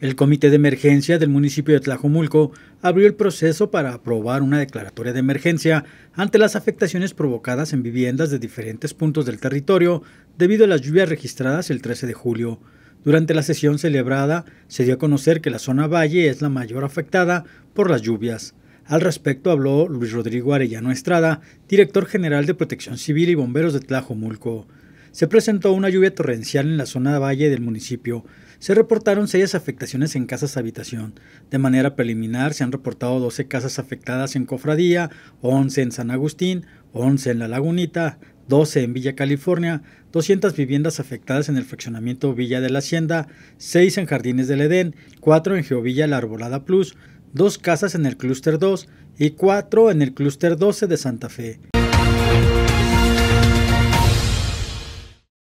El Comité de Emergencia del municipio de Tlajomulco abrió el proceso para aprobar una declaratoria de emergencia ante las afectaciones provocadas en viviendas de diferentes puntos del territorio debido a las lluvias registradas el 13 de julio. Durante la sesión celebrada se dio a conocer que la zona Valle es la mayor afectada por las lluvias. Al respecto habló Luis Rodrigo Arellano Estrada, director general de Protección Civil y Bomberos de Tlajomulco se presentó una lluvia torrencial en la zona de valle del municipio. Se reportaron seis afectaciones en casas habitación. De manera preliminar se han reportado 12 casas afectadas en Cofradía, 11 en San Agustín, 11 en La Lagunita, 12 en Villa California, 200 viviendas afectadas en el fraccionamiento Villa de la Hacienda, 6 en Jardines del Edén, 4 en Geovilla La Arbolada Plus, 2 casas en el Clúster 2 y 4 en el Clúster 12 de Santa Fe.